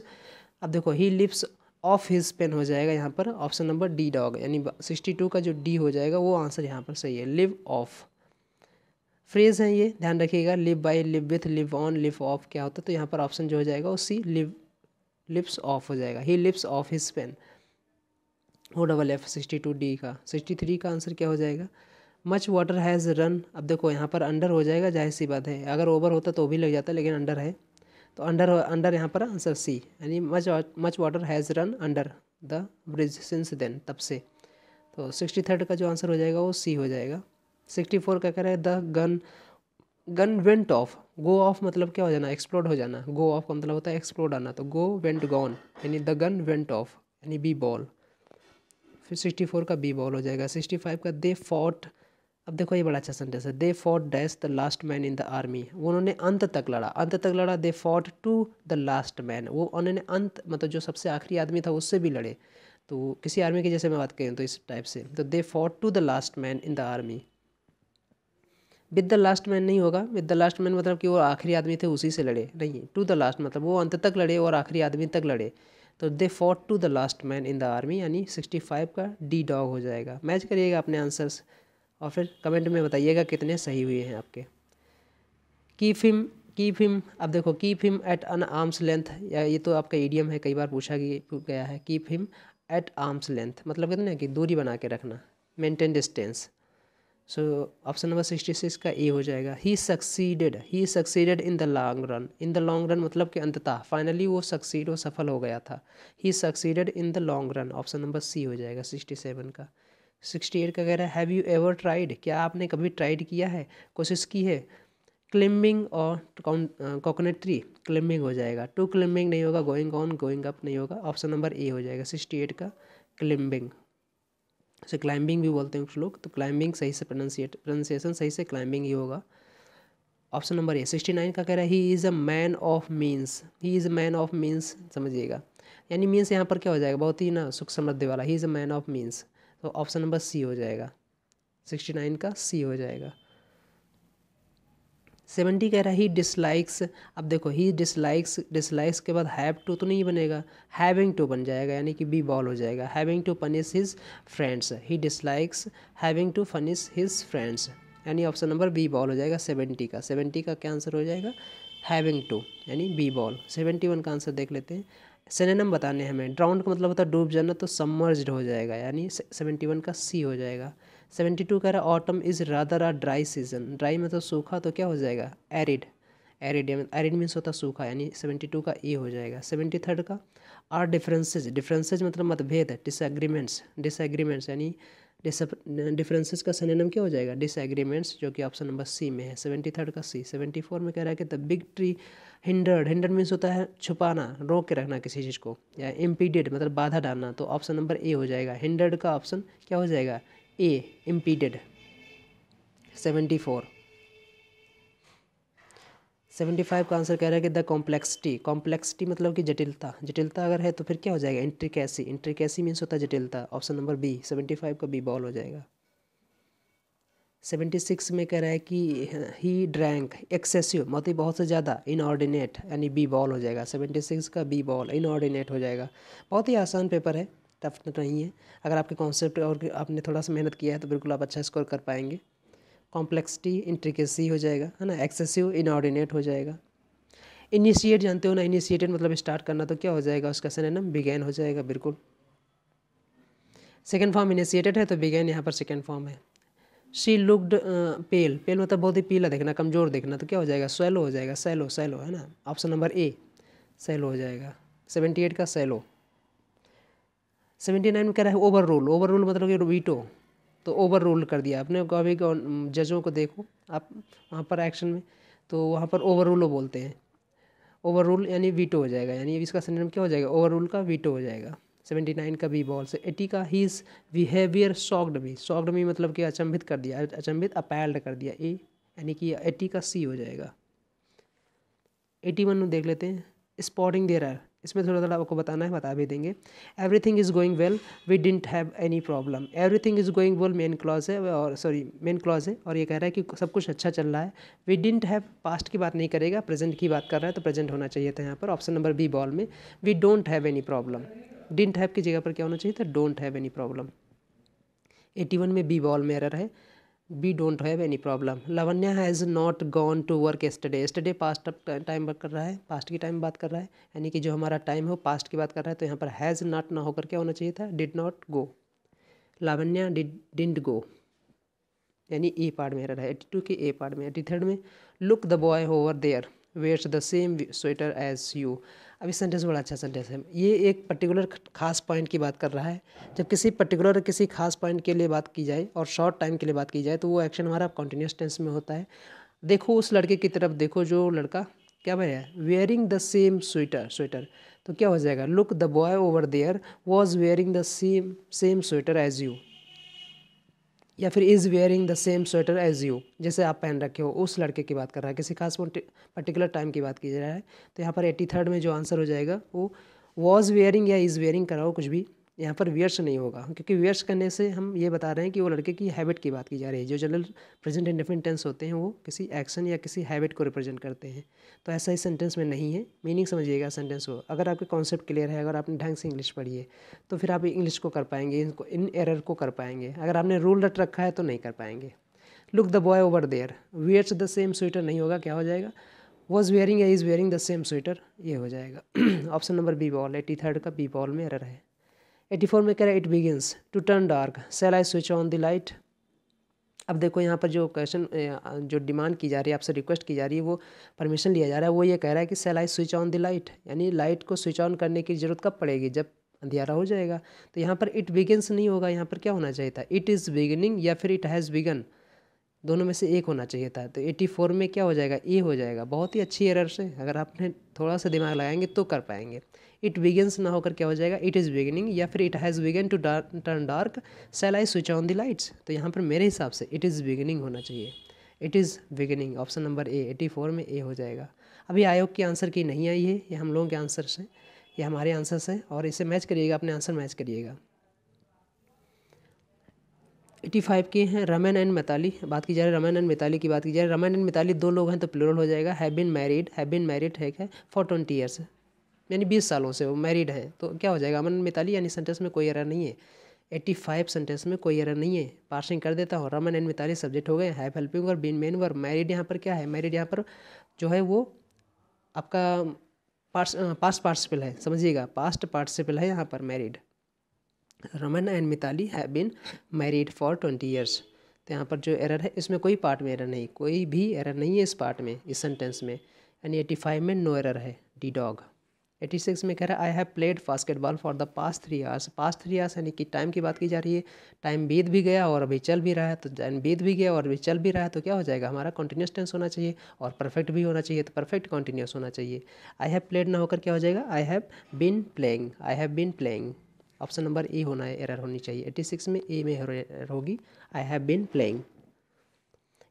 अब देखो he lives off his pen हो जाएगा यहाँ पर ऑप्शन नंबर डी डॉग यानी सिक्सटी टू का जो डी हो जाएगा वो आंसर यहाँ पर सही है लिव ऑफ फ्रेज है ये ध्यान रखिएगा live by live with live on live off क्या होता है तो यहाँ पर ऑप्शन जो हो जाएगा वो सी लिव लिप्स ऑफ हो जाएगा he lives off his pen O double F sixty two D का सिक्सटी थ्री का आंसर क्या हो जाएगा मच वाटर हैज़ रन अब देखो यहाँ पर अंडर हो जाएगा जाहिर सी बात है अगर ओवर होता तो भी लग जाता लेकिन अंडर है तो अंडर अंडर यहाँ पर आंसर सी यानी much much water has run under the bridge since then तब से तो सिक्सटी थर्ड का जो आंसर हो जाएगा वो सी हो जाएगा सिक्सटी फोर का कह रहे हैं the gun gun went off go off मतलब क्या हो जाना एक्सप्लोड हो जाना गो ऑफ का मतलब होता है एक्सप्लोड आना तो गो वेंट गॉन यानी द गन वेंट ऑफ यानी बी बॉल फिर सिक्सटी फोर का बी बॉल हो जाएगा सिक्सटी फाइव का दे फॉट अब देखो ये बड़ा अच्छा सेंटेंस है they fought dash the last man in the army उन्होंने अंत तक लड़ा अंत तक लड़ा they fought to the last man वो उन्होंने अंत मतलब जो सबसे आखिरी आदमी था उससे भी लड़े तो किसी आर्मी की जैसे मैं बात करें तो इस टाइप से तो they fought to the last man in the army with the last man नहीं होगा विद द लास्ट मैन मतलब कि वो आखिरी आदमी थे उसी से लड़े नहीं टू द लास्ट मतलब वो अंत तक लड़े और आखिरी आदमी तक लड़े तो they fought to the last man in the army यानी सिक्सटी फाइव का डी डॉग हो जाएगा मैच करिएगा अपने आंसर्स और फिर कमेंट में बताइएगा कितने सही हुए हैं आपके की फिम की फिम अब देखो की फिम एट अन आर्म्स लेंथ या ये तो आपका एडियम है कई बार पूछा गया है की फिम एट आर्म्स लेंथ मतलब कितने कि दूरी बना के रखना maintain distance so option number sixty six का ए हो जाएगा he succeeded he succeeded in the long run in the long run मतलब कि अंततः फाइनली वो सक्सीड वो सफल हो गया था he succeeded in the long run option number C हो जाएगा सिक्सटी सेवन का सिक्सटी एट का कह रहा है हैव यू एवर ट्राइड क्या आपने कभी ट्राइड किया है कोशिश की है क्लिम्बिंग और कोकोनट ट्री क्लिम्बिंग हो जाएगा टू क्लिम्बिंग नहीं होगा गोइंग ऑन गोइंग अप नहीं होगा ऑप्शन नंबर ए हो जाएगा सिक्सटी एट का क्लिम्बिंग उसे क्लाइंबिंग भी बोलते हैं कुछ लोग तो क्लाइंबिंग सही से प्रोनाउंसिएट प्रोनाउंसिएशन सही से क्लाइंबिंग ही होगा option number A sixty nine का कह रहा है he is a man of means he is a man of means समझिएगा यानी मीन्स यहाँ पर क्या हो जाएगा बहुत ही ना सुख समृद्धि वाला he is a man of means तो ऑप्शन नंबर सी हो जाएगा सिक्सटी नाइन का सी हो जाएगा सेवेंटी कह रहा है ही डिसलाइक्स अब देखो ही डिसलाइक्स डिसलाइक्स के बाद हैव टू तो नहीं बनेगा हैविंग टू बन जाएगा यानी कि बी बॉल हो जाएगा having to punish his friends he dislikes having to punish his friends यानी ऑप्शन नंबर बी बॉल हो जाएगा सेवेंटी का सेवेंटी का क्या आंसर हो जाएगा हैविंग टू यानी बी बॉल सेवेंटी वन का आंसर देख लेते हैं सेनेनम बताने हमें ड्राउंड का मतलब होता है डूब जाना तो सबमर्ज हो जाएगा यानी सेवेंटी वन का सी हो जाएगा सेवेंटी टू कह रहा है autumn is rather a dry season dry मतलब सूखा तो क्या हो जाएगा एरिड एरिड एरिड मीन्स होता सूखा यानी सेवेंटी टू का ए हो जाएगा सेवेंटी थर्ड का आर डिफरेंसेज डिफरेंसेज मतलब मतभेद डिसएग्रीमेंट्स डिसएग्रीमेंट्स यानी डिफरेंसेज का सनेनम क्या हो जाएगा डिसएग्रीमेंट्स जो कि ऑप्शन नंबर सी में है सेवेंटी थर्ड का सी सेवेंटी फोर में कह रहा है कि the big tree hindered hindered means होता है छुपाना रोक के रखना किसी चीज़ को या इम्पीडियड मतलब बाधा डालना तो ऑप्शन नंबर ए हो जाएगा हिंडर्ड का ऑप्शन क्या हो जाएगा A impeded seventy four seventy five का आंसर कह रहा है कि द कॉम्प्लेक्सिटी कॉम्प्लेक्सिटी मतलब कि जटिलता जटिलता अगर है तो फिर क्या हो जाएगा इंट्रिकेसी इंट्रिकेसी मीन्स होता है जटिलता option number B seventy five का बी बॉल हो जाएगा सेवेंटी सिक्स में कह रहा है कि ही ड्रैंक एक्सेसिव मतलब बहुत से ज़्यादा इनऑर्डिनेट यानी बी बॉल हो जाएगा सेवेंटी सिक्स का बी बॉल इनऑर्डिनेट हो जाएगा बहुत ही आसान पेपर है टफ नहीं है अगर आपके कॉन्सेप्ट और आपने थोड़ा सा मेहनत किया है तो बिल्कुल आप अच्छा स्कोर कर पाएंगे कॉम्प्लेक्सिटी इंट्रिकेसी हो जाएगा है ना एक्सेसिव इनऑर्डिनेट हो जाएगा इनिशिएट जानते हो ना इनिशिएटेड मतलब स्टार्ट करना तो क्या हो जाएगा उसका सनम बिगैन हो जाएगा बिल्कुल सेकेंड फॉर्म इनिशिएटेड है तो बिगैन यहाँ पर सेकेंड फॉर्म है शी लुकड पेल पेल मतलब बहुत ही पीला देखना कमज़ोर देखना तो क्या हो जाएगा सैलो हो जाएगा सैलो सैलो है ना ऑप्शन नंबर ए सैलो हो जाएगा सेवेंटी एट का सैलो सेवेंटी नाइन में कह रहा है ओवर रूल ओवर रूल मतलब कि वीटो तो ओवर रूल कर दिया अपने अभी जजों को देखो आप वहाँ पर एक्शन में तो वहाँ पर ओवर रूलो बोलते हैं ओवर रूल यानी वीटो हो जाएगा यानी इसका सिनेम क्या हो जाएगा ओवर रूल का वीटो हो जाएगा सेवेंटी नाइन का बी बॉल से एटी का his behaviour shocked me shocked me मतलब कि अचंभित कर दिया अचंभित अपैल्ड कर दिया ए यानी कि एटी का सी हो जाएगा एटी वन में देख लेते हैं स्पॉटिंग देर आर इसमें थोड़ा थोड़ा आपको बताना है बता भी देंगे everything is going well we didn't have any problem everything is going well main clause है और सॉरी मेन क्लॉज है और ये कह रहा है कि सब कुछ अच्छा चल रहा है वी डिंट हैव पास्ट की बात नहीं करेगा प्रेजेंट की बात कर रहा है तो प्रेजेंट होना चाहिए था यहाँ पर ऑप्शन नंबर बी बॉल में we don't have any problem didn't have की जगह पर क्या होना चाहिए था don't have any problem eighty one में बी बॉल में एरर है we don't have any problem lavanya has not gone to work yesterday yesterday past time बात कर रहा है past की time बात कर रहा है यानी कि जो हमारा time हो past की बात कर रहा है तो यहाँ पर has not ना होकर क्या होना चाहिए था did not go Lavanya did didn't go यानी ए पार्ट में एरर है एटी टू के ए पार्ट में एटी थर्ड में look the boy over there wears the same sweater as you अभी सेंटेंस बड़ा अच्छा सेंटेंस है ये एक पर्टिकुलर खास पॉइंट की बात कर रहा है जब किसी पर्टिकुलर किसी खास पॉइंट के लिए बात की जाए और शॉर्ट टाइम के लिए बात की जाए तो वो एक्शन हमारा कॉन्टीन्यूस टेंस में होता है देखो उस लड़के की तरफ देखो जो लड़का क्या बन है wearing the same sweater sweater तो क्या हो जाएगा look the boy over there was wearing the same same sweater as you या फिर is wearing the same sweater as you जैसे आप पहन रखे हो उस लड़के की बात कर रहा है किसी खास पर्टिकुलर टाइम की बात की जा रहा है तो यहाँ पर एट्टी थर्ड में जो आंसर हो जाएगा वो वॉज वेयरिंग या इज़ वेयरिंग कराओ कुछ भी यहाँ पर वियर्स नहीं होगा क्योंकि वियर्स करने से हम ये बता रहे हैं कि वो लड़के की हैबिट की बात की जा रही है जो जनरल प्रेजेंट इंडिफिन टेंस होते हैं वो किसी एक्शन या किसी हैबिट को रिप्रेजेंट करते हैं तो ऐसा इस सेंटेंस में नहीं है मीनिंग समझिएगा सेंटेंस को अगर आपके कॉन्सेप्ट क्लियर है अगर आपने ढंग से इंग्लिश पढ़ी है तो फिर आप इंग्लिश को कर पाएंगे इनको इन एरर को कर पाएंगे अगर आपने रूल रट रखा है तो नहीं कर पाएंगे look the boy over there wears the same sweater नहीं होगा क्या हो जाएगा वॉज वेयरिंग या is wearing the same sweater ये हो जाएगा option number B ball eighty third का बी बॉल में एरर है एटी फोर में कह रहा है it begins to turn dark shall I switch on the light अब देखो यहाँ पर जो क्वेश्चन जो डिमांड की जा रही है आपसे रिक्वेस्ट की जा रही है वो परमिशन लिया जा रहा है वो ये कह रहा है कि shall I switch on the light यानी लाइट को स्विच ऑन करने की ज़रूरत कब पड़ेगी जब अंधेरा हो जाएगा तो यहाँ पर इट बिगिनस नहीं होगा यहाँ पर क्या होना चाहिए था इट इज़ बिगिनिंग या फिर इट हैज़ बिगन दोनों में से एक होना चाहिए था तो 84 में क्या हो जाएगा ए हो जाएगा बहुत ही अच्छी एरर से अगर आपने थोड़ा सा दिमाग लगाएंगे तो कर पाएंगे इट बिगिनस ना होकर क्या हो जाएगा इट इज़ बिगिनिंग या फिर it has begun to turn dark shall I switch on the lights तो यहाँ पर मेरे हिसाब से इट इज़ बिगिनिंग होना चाहिए it is beginning option number A eighty four में ए हो जाएगा अभी आयोग के आंसर की नहीं आई है ये हम लोगों के आंसर से ये हमारे आंसर से और इसे मैच करिएगा अपने आंसर मैच करिएगा एटी फाइव के हैं रमन एंड मिताली बात की जा रही है रमन एंड मिताली की बात की जा रही है रमन एंड मिताली दो लोग हैं तो प्लूरल हो जाएगा have been married have been married है क्या फॉर ट्वेंटी ईयर्स यानी बीस सालों से वो मैरिड हैं तो क्या हो जाएगा अमन मिताली यानी सेंटेंस में कोई एरर नहीं है एट्टी फाइव सेंटेंस में कोई एरर नहीं है पार्सिंग कर देता हूँ रमन एंड मिताली सब्जेक्ट हो गए हैव हेल्पिंग और बिन मेन वर मैरिड यहाँ पर क्या है मैरिड यहाँ पर जो है वो आपका पार्स पास्ट पार्टिसिपल है समझिएगा पास्ट पार्टिसिपल है यहाँ पर married Raman and Mitali have been married for twenty years तो यहाँ पर जो एरर है इसमें कोई पार्ट में एरर नहीं कोई भी एरर नहीं है इस पार्ट में इस सेंटेंस में यानी एटी फाइव में नो एरर है डी डॉग एटी सिक्स में कह रहा है I have played basketball for the past three hours past three hours यानी कि टाइम की बात की जा रही है टाइम बीत भी गया और अभी चल भी रहा है तो टाइम बीत भी गया और अभी चल भी रहा है तो क्या हो जाएगा हमारा कॉन्टीन्यूस टेंस होना चाहिए और परफेक्ट भी होना चाहिए तो परफेक्ट कॉन्टीन्यूस होना चाहिए आई हैव प्लेड ना होकर क्या हो जाएगा I have been playing I have been playing option number A होना है एरर होनी चाहिए एट्टी सिक्स में ए में एरर होगी I have been playing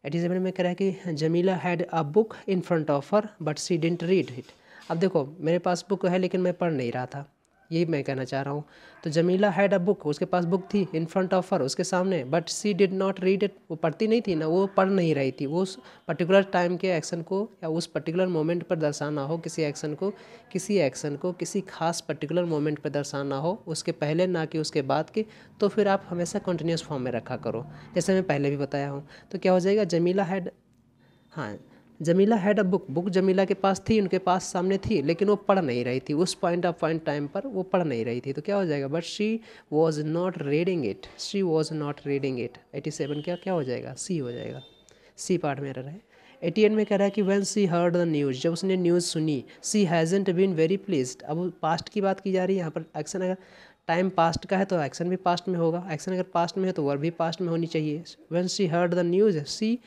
eighty seven में कह रहा है कि Jamila had a book in front of her but she didn't read it अब देखो मेरे पास बुक है लेकिन मैं पढ़ नहीं रहा था यही मैं कहना चाह रहा हूँ तो जमीला हैड अ बुक उसके पास बुक थी इन फ्रंट ऑफ हर उसके सामने but she did not read it वो पढ़ती नहीं थी ना वो पढ़ नहीं रही थी वो उस पर्टिकुलर टाइम के एक्शन को या उस पर्टिकुलर मोमेंट पर दर्शाना हो किसी एक्शन को किसी एक्शन को किसी खास पर्टिकुलर मोमेंट पर दर्शाना हो उसके पहले ना कि उसके बाद के तो फिर आप हमेशा कंटिन्यूस फॉर्म में रखा करो जैसे मैं पहले भी बताया हूँ तो क्या हो जाएगा जमीला हैड हाँ Jamila had a book book Jamila के पास थी उनके पास सामने थी लेकिन वो पढ़ नहीं रही थी उस पॉइंट ऑफ पॉइंट टाइम पर वो पढ़ नहीं रही थी तो क्या हो जाएगा but she was not reading it she was not reading it eighty seven क्या क्या हो जाएगा सी हो जाएगा सी पार्ट में रह रहा है एटी में कह रहा है कि when she heard the news जब उसने न्यूज़ सुनी she hasn't been very pleased अब पास्ट की बात की जा रही है यहाँ पर एक्शन अगर टाइम पास्ट का है तो एक्शन भी पास्ट में होगा एक्शन अगर पास्ट में है तो वर्ब भी पास्ट में होनी चाहिए when she heard the news she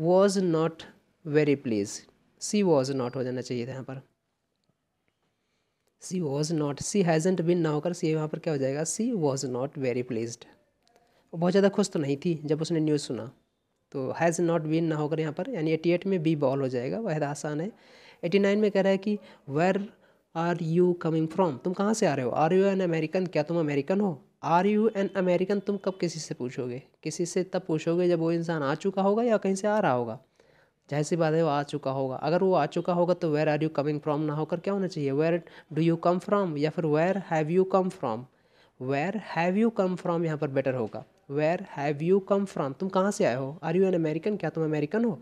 was not very pleased she was not हो जाना चाहिए था यहाँ पर सी वॉज नॉट सी हैजेंट बिन ना होकर सी यहाँ पर क्या हो जाएगा she was not very pleased वो बहुत ज़्यादा खुश तो नहीं थी जब उसने न्यूज़ सुना तो हैज़ नॉट बिन ना होकर यहाँ पर यानी एटी एट में बी बॉल हो जाएगा वह आसान है एटी नाइन में कह रहा है कि where are you coming from तुम कहाँ से आ रहे हो आर यू एन अमेरिकन क्या तुम अमेरिकन हो आर यू एन अमेरिकन तुम कब किसी से पूछोगे किसी से तब पूछोगे जब वो इंसान आ चुका होगा या कहीं से आ रहा होगा जाहिर सी बात है वो आ चुका होगा अगर वो आ चुका होगा तो where are you coming from ना होकर क्या होना चाहिए where do you come from या फिर where have you come from where have you come from यहाँ पर बेटर होगा where have you come from तुम कहाँ से आए हो आर यू एन अमेरिकन क्या तुम अमेरिकन हो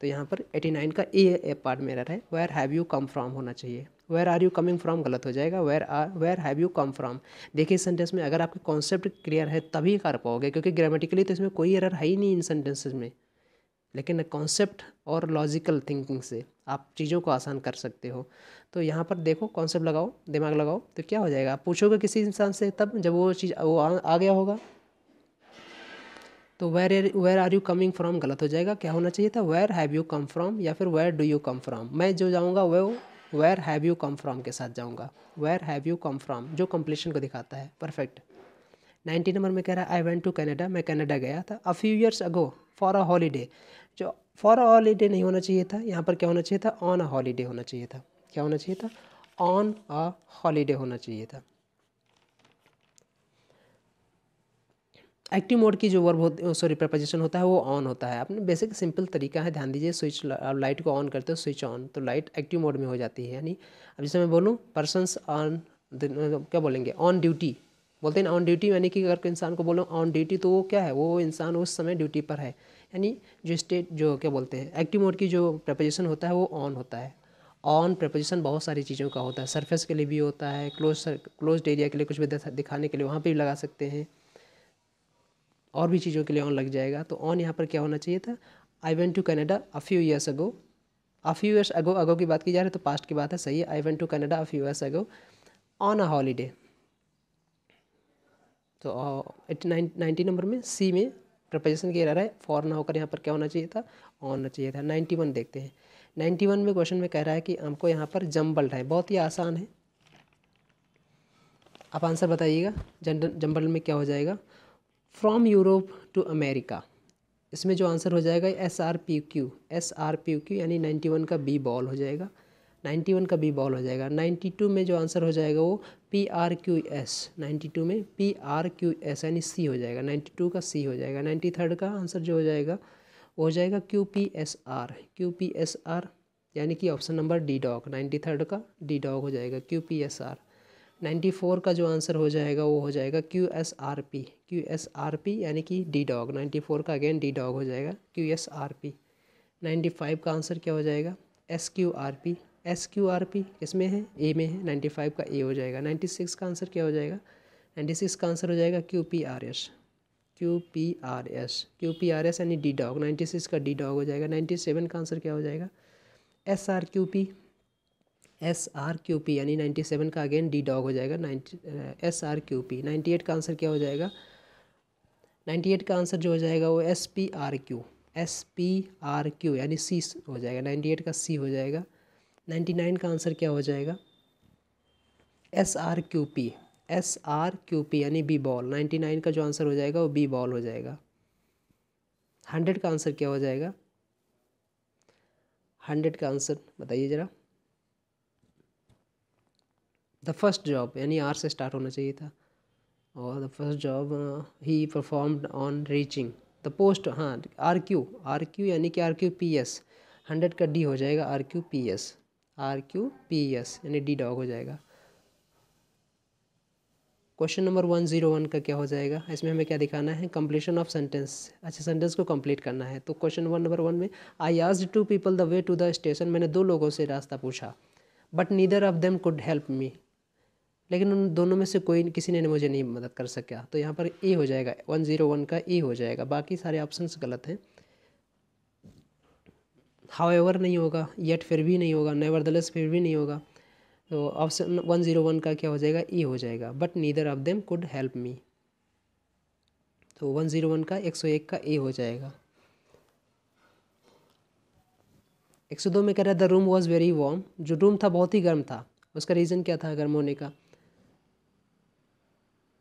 तो यहाँ पर एटी नाइन का ए पार्ट मेरा है where have you come from होना चाहिए where are you coming from गलत हो जाएगा where are where have you come from देखिए इस सेंटेंस में अगर आपके कॉन्सेप्ट क्लियर है तभी कर पाओगे क्योंकि ग्रामेटिकली तो इसमें कोई एरर है ही नहीं इन सेंटेंसेज में लेकिन कॉन्सेप्ट और लॉजिकल थिंकिंग से आप चीज़ों को आसान कर सकते हो तो यहाँ पर देखो कॉन्सेप्ट लगाओ दिमाग लगाओ तो क्या हो जाएगा आप पूछोगे किसी इंसान से तब जब वो चीज़ वो आ, आ गया होगा तो where where are you coming from गलत हो जाएगा क्या होना चाहिए था where have you come from या फिर where do you come from मैं जो जाऊँगा वो where have you come from के साथ जाऊँगा where have you come from जो कम्पलीशन को दिखाता है परफेक्ट नाइन्टी नंबर में कह रहा है आई वेंट टू कैनेडा मैं कैनेडा गया था a few years ago for a holiday for a holiday नहीं होना चाहिए था यहाँ पर क्या होना चाहिए था ऑन अ हॉलीडे होना चाहिए था क्या होना चाहिए था ऑन अ हॉलीडे होना चाहिए था एक्टिव मोड की जो वर्ब सॉरी प्रपोजिशन होता है वो ऑन होता है अपने बेसिक सिंपल तरीका है ध्यान दीजिए स्विच आप लाइट को ऑन करते हो स्विच ऑन तो लाइट एक्टिव मोड में हो जाती है यानी अब जैसे मैं बोलूँ पर्सनस ऑन क्या बोलेंगे ऑन ड्यूटी बोलते हैं ऑन ड्यूटी यानी कि अगर इंसान को बोलो ऑन ड्यूटी तो वो क्या है वो इंसान उस समय ड्यूटी पर है यानी जो स्टेट जो क्या बोलते हैं एक्टिव मोड की जो प्रपोजिशन होता है वो ऑन होता है ऑन प्रपोजिशन बहुत सारी चीज़ों का होता है सरफेस के लिए भी होता है क्लोज क्लोज एरिया के लिए कुछ भी दिखाने के लिए वहाँ पर भी लगा सकते हैं और भी चीज़ों के लिए ऑन लग जाएगा तो ऑन यहाँ पर क्या होना चाहिए था I went to Canada a few years ago a few years ago ago की बात की जा रही है तो पास्ट की बात है सही है I went to Canada a few years ago on a holiday तो एट्टी नाइन नाइन्टी नंबर में सी में प्रपोजिशन रह रहा है फॉर ना होकर यहाँ पर क्या होना चाहिए था ऑन होना चाहिए था नाइन्टी वन देखते हैं नाइन्टी वन में क्वेश्चन में कह रहा है कि हमको यहाँ पर जम्बल्ड है बहुत ही आसान है आप आंसर बताइएगा जम्बल में क्या हो जाएगा फ्रॉम यूरोप टू अमेरिका इसमें जो आंसर हो जाएगा S R P Q S R P Q यानी नाइन्टी वन का बी बॉल हो जाएगा नाइन्टी वन का बी बॉल हो जाएगा नाइन्टी टू में जो आंसर हो जाएगा वो P R Q S ninety two में पी आर क्यू एस यानी सी हो जाएगा नाइन्टी टू का सी हो जाएगा नाइन्टी थर्ड का आंसर जो हो जाएगा वो हो जाएगा Q P S R Q P S R यानी कि option number D dog ninety third का डी डॉग हो जाएगा Q P S R ninety four का जो आंसर हो जाएगा वो हो जाएगा Q S R P Q S R P यानी कि डी डॉग नाइन्टी फोर का अगेन डी डॉग हो जाएगा Q S R P ninety five का आंसर क्या हो जाएगा S Q R P S Q R P किस में है ए में है नाइन्टी फाइव का ए हो जाएगा नाइन्टी सिक्स का आंसर क्या हो जाएगा नाइन्टी सिक्स का आंसर हो जाएगा Q P R S Q P R S Q P R S यानी डी डॉग नाइन्टी सिक्स का डी डॉग हो जाएगा नाइन्टी सेवन का आंसर क्या हो जाएगा S R Q P S R Q P यानी नाइन्टी सेवन का अगेन डी डॉग हो जाएगा ninety S R Q P ninety eight का आंसर क्या हो जाएगा नाइन्टी एट का आंसर जो हो जाएगा वो S P R Q S P R Q यानी सी हो जाएगा नाइन्टी एट का सी हो जाएगा नाइन्टी नाइन का आंसर क्या हो जाएगा S R Q P S R Q P यानी बी बॉल नाइन्टी नाइन का जो आंसर हो जाएगा वो बी बॉल हो जाएगा हंड्रेड का आंसर क्या हो जाएगा हंड्रेड का आंसर बताइए ज़रा द फर्स्ट जॉब यानी आर से स्टार्ट होना चाहिए था और the first job he performed on reaching the post हाँ आर क्यू आर क्यू यानी कि R Q P S hundred का डी हो जाएगा R Q P S R Q P S यानी डी डॉग हो जाएगा question number one zero one का क्या हो जाएगा इसमें हमें क्या दिखाना है कंप्लीशन ऑफ सेंटेंस अच्छा सेंटेंस को कंप्लीट करना है तो क्वेश्चन वन नंबर वन में आई आज two people the way to the station मैंने दो लोगों से रास्ता पूछा but neither of them could help me लेकिन उन दोनों में से कोई किसी ने मुझे नहीं मदद कर सका तो यहाँ पर ए e हो जाएगा वन जीरो वन का ए e हो जाएगा बाकी सारे ऑप्शन गलत हैं हाउ एवर नहीं होगा येट फिर भी नहीं होगा नेवर फिर भी नहीं होगा तो ऑप्शन वन जीरो वन का क्या हो जाएगा ई e हो जाएगा but neither of them could help me तो वन जीरो वन का एक सौ एक का ए e हो जाएगा एक सौ दो में कह रहा है the room was very warm जो रूम था बहुत ही गर्म था उसका रीज़न क्या था गर्म होने का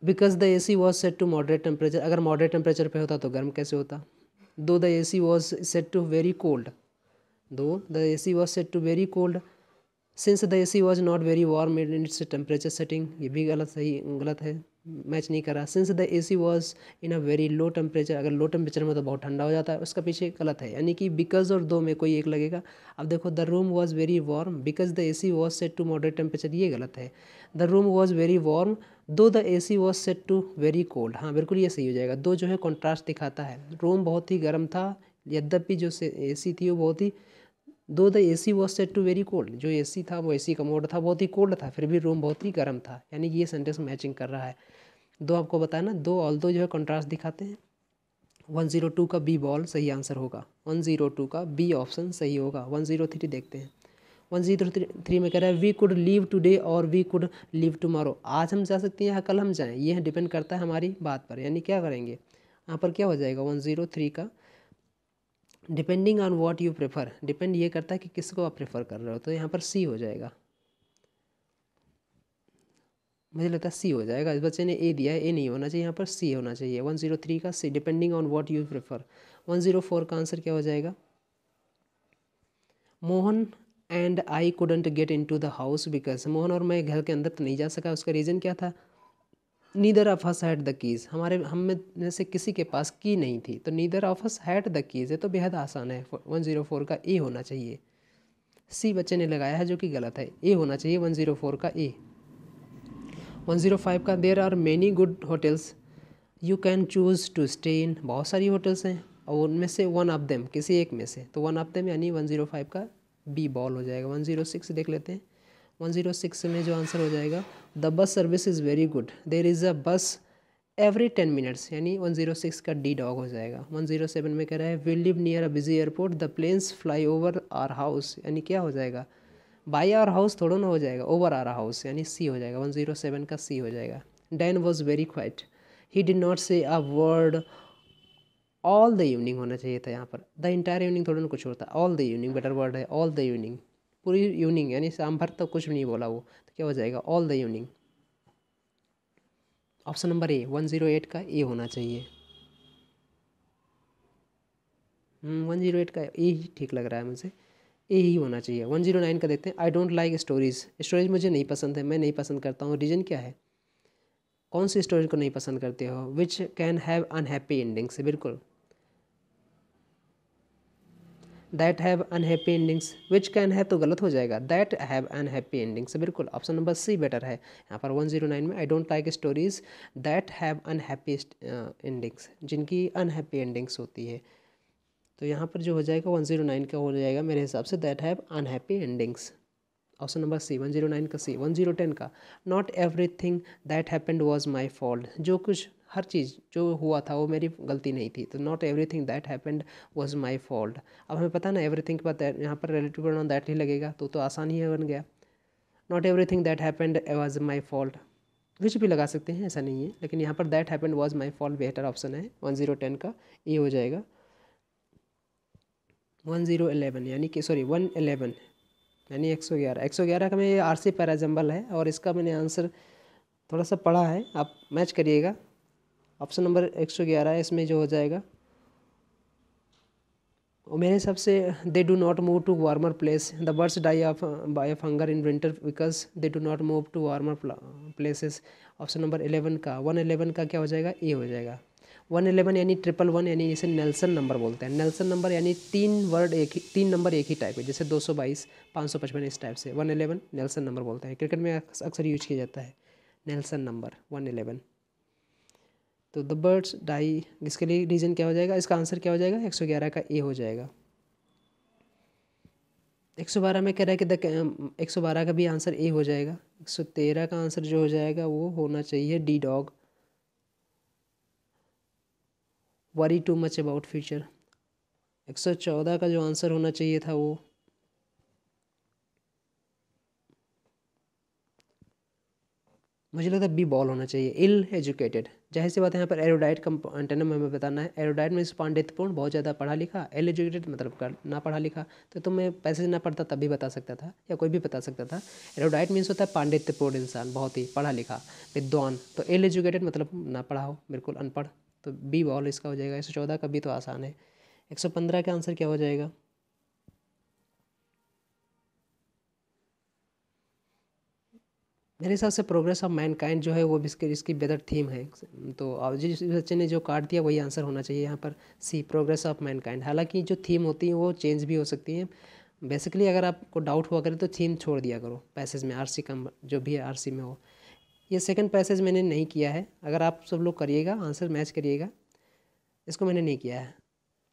because the A C was set to moderate temperature अगर मॉडरेट टेम्परेचर पे होता तो गर्म कैसे होता though the A C was set to very cold Though the AC was set to very cold, since the A C was not very warm in its temperature setting ये भी गलत सही गलत है मैच नहीं करा since the A C was in a very low temperature अगर low temperature में तो बहुत ठंडा हो जाता है उसका पीछे गलत है यानी कि बिकॉज और दो में कोई एक लगेगा अब देखो the room was very warm because the A C was set to moderate temperature ये गलत है the room was very warm though the A C was set to very cold हाँ बिल्कुल ये सही हो जाएगा दो जो है कॉन्ट्रास्ट दिखाता है रूम बहुत ही गर्म था यद्यपि जो ए सी थी वो बहुत ही though the A C was set to very cold जो ए सी था वो ए सी का मोड था बहुत ही कोल्ड था फिर भी रूम बहुत ही गर्म था यानी ये सेंटेंस मैचिंग कर रहा है दो आपको बताया ना दो ऑल दो जो है कंट्रास्ट दिखाते हैं वन ज़ीरो टू का बी बॉल सही आंसर होगा वन ज़ीरो टू का बी ऑप्शन सही होगा वन ज़ीरो थ्री देखते हैं वन ज़ीरो थ्री में कह रहा है वी कुड लीव टुडे और वी कुड लीव टुमारो आज हम जा सकते हैं या कल हम जाएँ यह डिपेंड करता है हमारी बात पर यानी क्या करेंगे यहाँ पर क्या हो जाएगा वन ज़ीरो थ्री का depending on what you prefer depend ये करता है कि किसको आप प्रेफर कर रहे हो तो यहाँ पर सी हो जाएगा मुझे लगता है सी हो जाएगा इस बच्चे ने ए दिया है ए नहीं होना चाहिए यहाँ पर सी होना चाहिए वन जीरो थ्री का C depending on what you prefer one zero four का आंसर क्या हो जाएगा Mohan and I couldn't get into the house because Mohan और मैं घर के अंदर तो नहीं जा सका उसका रीज़न क्या था neither of us had the keys हमारे हम में से किसी के पास की नहीं थी तो neither of us had the keys है तो बेहद आसान है वन ज़ीरो फोर का ए होना चाहिए सी बच्चे ने लगाया है जो कि गलत है ए होना चाहिए वन ज़ीरो फोर का ए वन ज़ीरो फाइव का there are many good hotels you can choose to stay in बहुत सारी होटल्स हैं और उनमें से वन ऑफ देम किसी एक में से तो वन ऑफ देम यानी वन ज़ीरो फाइव का बी बॉल हो जाएगा वन ज़ीरो सिक्स देख लेते हैं वन ज़ीरो सिक्स में जो आंसर हो जाएगा the bus service is very good there is a bus every ten minutes यानी वन जीरो सिक्स का डी डॉग हो जाएगा वन जीरो सेवन में कह रहा है will live near a busy airport the planes fly over our house यानी क्या हो जाएगा बाई आर हाउस थोड़ा ना हो जाएगा ओवर आर हाउस यानी सी हो जाएगा वन जीरो सेवन का सी हो जाएगा Dan was very quiet he did not say a word all the evening होना चाहिए था यहाँ पर द इंटायर इवनिंग थोड़ा ना कुछ होता all the evening better word है ऑल द इवनिंग पूरी इवनिंग यानी शाम भर तक तो कुछ नहीं बोला वो क्या हो जाएगा all the evening option number A one zero eight का ए होना चाहिए वन जीरो एट का ए ही ठीक लग रहा है मुझे ए ही होना चाहिए वन जीरो नाइन का देखते हैं I don't like stories stories मुझे नहीं पसंद है मैं नहीं पसंद करता हूँ रीजन क्या है कौन सी स्टोरी को नहीं पसंद करते हो which can have unhappy endings बिल्कुल that have unhappy endings which can है तो गलत हो जाएगा दैट हैव अनहैप्पी एंडिंग्स बिल्कुल ऑप्शन नंबर सी बेटर है यहाँ पर वन जीरो नाइन में I don't like stories that have unhappy endings जिनकी अनहैप्पी एंडिंग्स होती है तो यहाँ पर जो हो जाएगा वन जीरो नाइन का हो जाएगा मेरे हिसाब से that have unhappy endings option number C one zero nine का सी वन जीरो टेन का not everything that happened was my fault जो कुछ हर चीज़ जो हुआ था वो मेरी गलती नहीं थी तो not everything that happened was my fault अब हमें पता ना एवरी के बाद यहाँ पर रिलेटिव प्रोनाउन दैट ही लगेगा तो तो आसान ही बन गया not everything that happened was my fault कुछ भी लगा सकते हैं ऐसा नहीं है लेकिन यहाँ पर that happened was my fault बेहतर ऑप्शन है वन जीरो टेन का ये हो जाएगा वन जीरो एलेवन यानी कि सॉरी वन एलेवन यानी एक सौ ग्यारह एक सौ ग्यारह का मैं आर सी पैराजम्बल है और इसका मैंने आंसर थोड़ा सा पढ़ा है आप मैच करिएगा ऑप्शन नंबर एक सौ ग्यारह इसमें जो हो जाएगा और मेरे हिसाब से they do not move to warmer place the birds die of by of hunger in winter because they do not move to warmer places option number eleven का वन एलेवन का क्या हो जाएगा ए हो जाएगा वन एलेवन यानी triple one यानी जैसे नेल्सन नंबर बोलते हैं नेल्सन नंबर यानी तीन वर्ड एक ही तीन नंबर एक ही टाइप है जैसे दो सौ बाईस पाँच सौ पचपन इस टाइप से वन एलेवन नेल्सन नंबर बोलते हैं क्रिकेट में अक्सर यूज किया जाता है नेल्सन नंबर वन एलेवन तो द बर्ड्स डाई इसके लिए रीज़न क्या हो जाएगा इसका आंसर क्या हो जाएगा एक सौ ग्यारह का ए हो जाएगा एक सौ बारह में कह रहा है कि द um, एक सौ बारह का भी आंसर ए हो जाएगा एक सौ तेरह का आंसर जो हो जाएगा वो होना चाहिए D dog worry too much about future एक सौ चौदह का जो आंसर होना चाहिए था वो मुझे लगता है बी बॉल होना चाहिए इल एजुकेटेड जाहिर सी बात है यहाँ पर एरोडाइट का में हमें बताना है एरोडाइट में पांडित्यपूर्ण बहुत ज़्यादा पढ़ा लिखा एलिजुकेटेड मतलब कर ना पढ़ा लिखा तो तुम मैं पैसे ना पढ़ता तब भी बता सकता था या कोई भी बता सकता था एरोडाइट मीन्स होता है पांडित्यपूर्ण इंसान बहुत ही पढ़ा लिखा विद्वान तो एलिजुकेटेड मतलब ना पढ़ा हो बिल्कुल अनपढ़ तो बी बॉल इसका हो जाएगा एक सौ चौदह का बी तो आसान है एक सौ पंद्रह का आंसर क्या हो जाएगा मेरे हिसाब से प्रोग्रेस ऑफ मैन काइंड जो है वो इसके इसकी बेहतर थीम है तो जिस बच्चे ने जो कार्ड दिया वही आंसर होना चाहिए यहाँ पर C progress of mankind हालाँकि जो थीम होती है वो चेंज भी हो सकती है बेसिकली अगर आपको डाउट हुआ करे तो थीम छोड़ दिया करो पैसेज में आर कम जो भी है आर में हो ये सेकंड पैसेज मैंने नहीं किया है अगर आप सब लोग करिएगा आंसर मैच करिएगा इसको मैंने नहीं किया है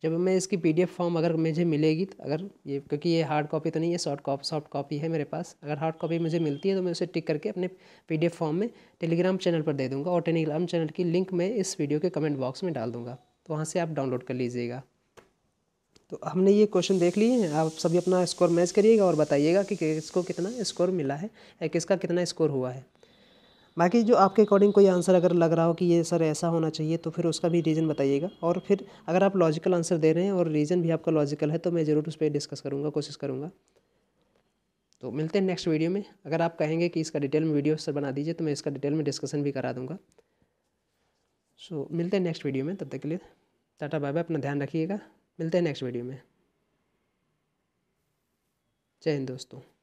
जब मैं इसकी पी फॉर्म अगर मुझे मिलेगी तो अगर ये क्योंकि ये हार्ड कॉपी तो नहीं है सॉफ्ट कॉपी सॉफ्ट कॉपी है मेरे पास अगर हार्ड कॉपी मुझे मिलती है तो मैं उसे टिक करके अपने पी फॉर्म में टेलीग्राम चैनल पर दे दूँगा और टेलीग्राम चैनल की लिंक मैं इस वीडियो के कमेंट बॉक्स में डाल दूँगा तो वहाँ से आप डाउनलोड कर लीजिएगा तो हमने ये क्वेश्चन देख लिए हैं आप सभी अपना स्कोर मैच करिएगा और बताइएगा कि किसको कितना स्कोर मिला है या किसका कितना स्कोर हुआ है बाकी जो आपके अकॉर्डिंग कोई आंसर अगर लग रहा हो कि ये सर ऐसा होना चाहिए तो फिर उसका भी रीज़न बताइएगा और फिर अगर आप लॉजिकल आंसर दे रहे हैं और रीज़न भी आपका लॉजिकल है तो मैं ज़रूर उस पर डिस्कस करूँगा कोशिश करूँगा तो मिलते हैं नेक्स्ट वीडियो में अगर आप कहेंगे कि इसका डिटेल में वीडियो सर बना दीजिए तो मैं इसका डिटेल में डिस्कशन भी करा दूँगा सो so, मिलते हैं नेक्स्ट वीडियो में तब तक के लिए टाटा बाय बाय अपना ध्यान रखिएगा मिलते हैं नेक्स्ट वीडियो में जय हिंद दोस्तों